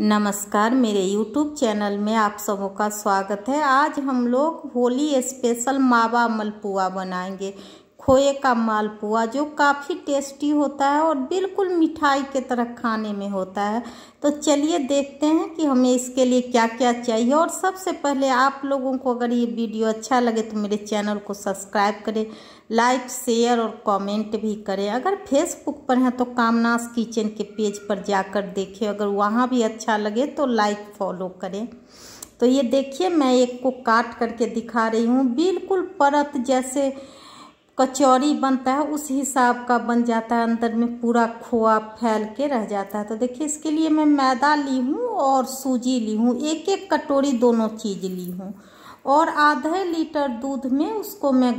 नमस्कार मेरे YouTube channel में आप सबों का स्वागत है आज हम लोग होली स्पेशल मावा मलपुआ बनाएंगे खोए का मालपुआ जो काफ़ी टेस्टी होता है और बिल्कुल मिठाई के तरह खाने में होता है तो चलिए देखते हैं कि हमें इसके लिए क्या क्या चाहिए और सबसे पहले आप लोगों को अगर ये वीडियो अच्छा लगे तो मेरे चैनल को सब्सक्राइब करें लाइक शेयर और कमेंट भी करें अगर फेसबुक पर हैं तो कामनास किचन के पेज पर जाकर देखें अगर वहाँ भी अच्छा लगे तो लाइक फॉलो करें तो ये देखिए मैं एक को काट करके दिखा रही हूँ बिल्कुल परत जैसे कचौरी बनता है उस हिसाब का बन जाता है अंदर में पूरा खोआ फैल के रह जाता है तो देखिए इसके लिए मैं मैदा ली हूँ और सूजी ली हूँ एक एक कटोरी दोनों चीज़ ली हूँ और आधे लीटर दूध में उसको मैं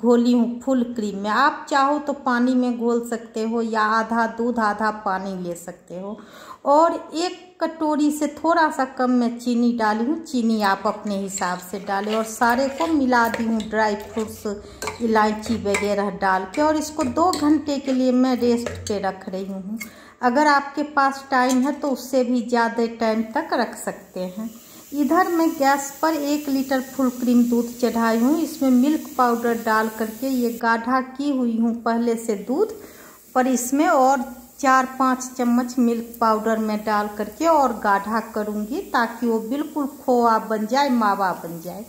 घोली हूँ फुल क्रीम में आप चाहो तो पानी में घोल सकते हो या आधा दूध आधा पानी ले सकते हो और एक कटोरी से थोड़ा सा कम मैं चीनी डाली हूँ चीनी आप अपने हिसाब से डालें और सारे को मिला दी हूँ ड्राई फ्रूट्स इलायची वगैरह डाल के और इसको दो घंटे के लिए मैं रेस्ट पे रख रही हूँ अगर आपके पास टाइम है तो उससे भी ज़्यादा टाइम तक रख सकते हैं इधर मैं गैस पर एक लीटर फुल क्रीम दूध चढ़ाई हूँ इसमें मिल्क पाउडर डाल करके ये गाढ़ा की हुई हूँ पहले से दूध पर इसमें और चार पाँच चम्मच मिल्क पाउडर में डाल करके और गाढ़ा करूँगी ताकि वो बिल्कुल खोआ बन जाए मावा बन जाए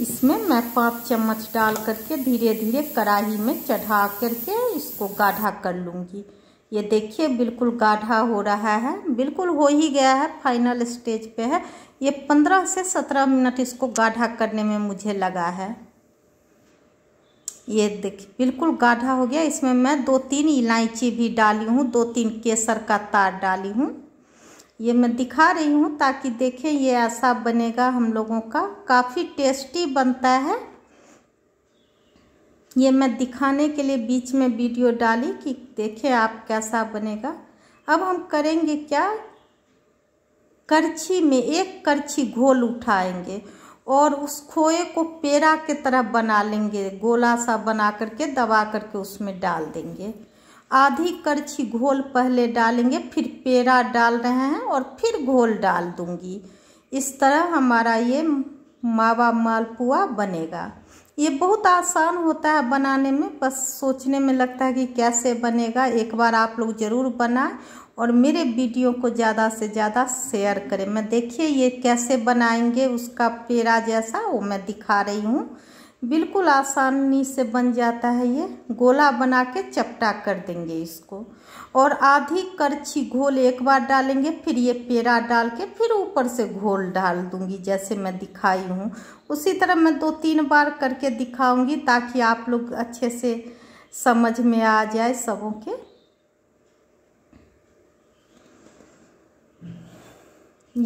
इसमें मैं पाँच चम्मच डाल करके धीरे धीरे कढ़ाही में चढ़ा करके इसको गाढ़ा कर लूँगी ये देखिए बिल्कुल गाढ़ा हो रहा है बिल्कुल हो ही गया है फाइनल स्टेज पे है ये पंद्रह से सत्रह मिनट इसको गाढ़ा करने में मुझे लगा है ये देखिए बिल्कुल गाढ़ा हो गया इसमें मैं दो तीन इलायची भी डाली हूँ दो तीन केसर का तार डाली हूँ ये मैं दिखा रही हूँ ताकि देखें ये ऐसा बनेगा हम लोगों का काफ़ी टेस्टी बनता है ये मैं दिखाने के लिए बीच में वीडियो डाली कि देखें आप कैसा बनेगा अब हम करेंगे क्या करछी में एक करछी घोल उठाएंगे और उस खोए को पेड़ा के तरह बना लेंगे गोला सा बना करके दबा करके उसमें डाल देंगे आधी करछी घोल पहले डालेंगे फिर पेड़ा डाल रहे हैं और फिर घोल डाल दूंगी इस तरह हमारा ये मावा मालपुआ बनेगा ये बहुत आसान होता है बनाने में बस सोचने में लगता है कि कैसे बनेगा एक बार आप लोग ज़रूर बनाएं और मेरे वीडियो को ज़्यादा से ज़्यादा शेयर करें मैं देखिए ये कैसे बनाएंगे उसका पेड़ा जैसा वो मैं दिखा रही हूँ बिल्कुल आसानी से बन जाता है ये गोला बना के चपटा कर देंगे इसको और आधी करछी घोल एक बार डालेंगे फिर ये पेड़ा डाल के फिर ऊपर से घोल डाल दूंगी जैसे मैं दिखाई हूँ उसी तरह मैं दो तीन बार करके दिखाऊंगी ताकि आप लोग अच्छे से समझ में आ जाए सबों के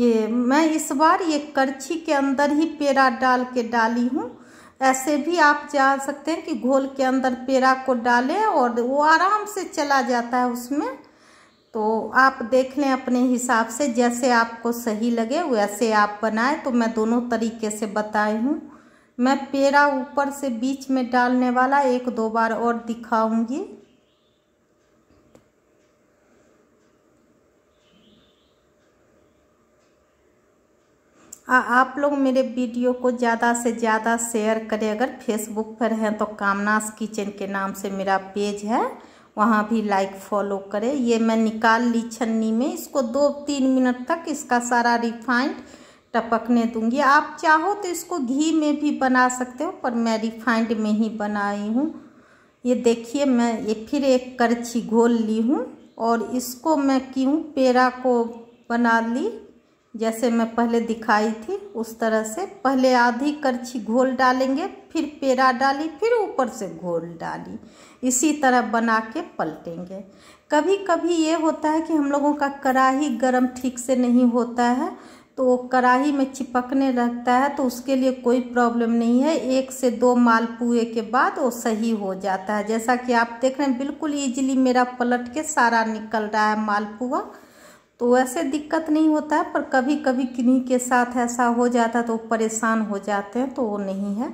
ये मैं इस बार ये करछी के अंदर ही पेड़ा डाल के डाली हूँ ऐसे भी आप जा सकते हैं कि घोल के अंदर पेड़ा को डालें और वो आराम से चला जाता है उसमें तो आप देख लें अपने हिसाब से जैसे आपको सही लगे वैसे आप बनाए तो मैं दोनों तरीके से बताई हूँ मैं पेड़ा ऊपर से बीच में डालने वाला एक दो बार और दिखाऊंगी आप लोग मेरे वीडियो को ज़्यादा से ज़्यादा शेयर करें अगर फेसबुक पर हैं तो कामनास किचन के नाम से मेरा पेज है वहाँ भी लाइक फॉलो करें ये मैं निकाल ली छन्नी में इसको दो तीन मिनट तक इसका सारा रिफाइंड टपकने दूंगी आप चाहो तो इसको घी में भी बना सकते हो पर मैं रिफाइंड में ही बनाई हूँ ये देखिए मैं ये फिर एक करछी घोल ली हूँ और इसको मैं क्यों पेड़ा को बना ली जैसे मैं पहले दिखाई थी उस तरह से पहले आधी करछी घोल डालेंगे फिर पेड़ा डाली फिर ऊपर से घोल डाली इसी तरह बना के पलटेंगे कभी कभी ये होता है कि हम लोगों का कढ़ाही गर्म ठीक से नहीं होता है तो वो कढ़ाही में चिपकने लगता है तो उसके लिए कोई प्रॉब्लम नहीं है एक से दो मालपुए के बाद वो सही हो जाता है जैसा कि आप देख रहे हैं बिल्कुल ईजिली मेरा पलट के सारा निकल रहा है मालपुआ तो वैसे दिक्कत नहीं होता है पर कभी कभी किन्हीं के साथ ऐसा हो जाता है तो परेशान हो जाते हैं तो वो नहीं है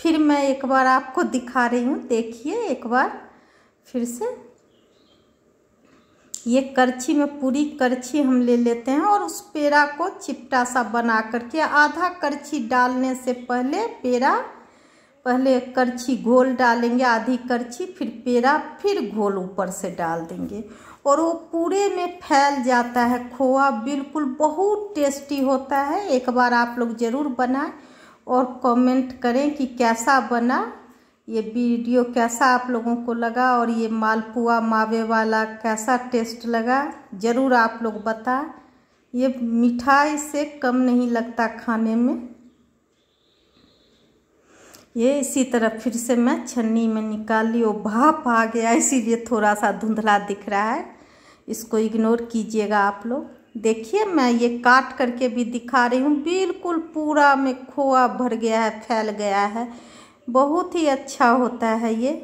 फिर मैं एक बार आपको दिखा रही हूँ देखिए एक बार फिर से ये करछी में पूरी करछी हम ले लेते हैं और उस पेड़ा को चिपटा सा बना करके आधा करछी डालने से पहले पेड़ा पहले करछी घोल डालेंगे आधी करछी फिर पेड़ा फिर घोल ऊपर से डाल देंगे और वो पूरे में फैल जाता है खोआ बिल्कुल बहुत टेस्टी होता है एक बार आप लोग ज़रूर बनाएं और कमेंट करें कि कैसा बना ये वीडियो कैसा आप लोगों को लगा और ये मालपुआ मावे वाला कैसा टेस्ट लगा ज़रूर आप लोग बताएं ये मिठाई से कम नहीं लगता खाने में ये इसी तरह फिर से मैं छन्नी में निकाल ली और भाप आ गया इसीलिए थोड़ा सा धुंधला दिख रहा है इसको इग्नोर कीजिएगा आप लोग देखिए मैं ये काट करके भी दिखा रही हूँ बिल्कुल पूरा में खोआ भर गया है फैल गया है बहुत ही अच्छा होता है ये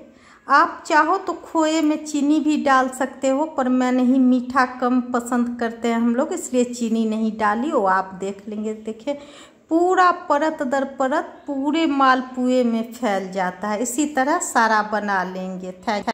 आप चाहो तो खोए में चीनी भी डाल सकते हो पर मैं नहीं मीठा कम पसंद करते हैं हम लोग इसलिए चीनी नहीं डाली वो आप देख लेंगे देखें पूरा परत दर परत पूरे मालपुए में फैल जाता है इसी तरह सारा बना लेंगे थैंक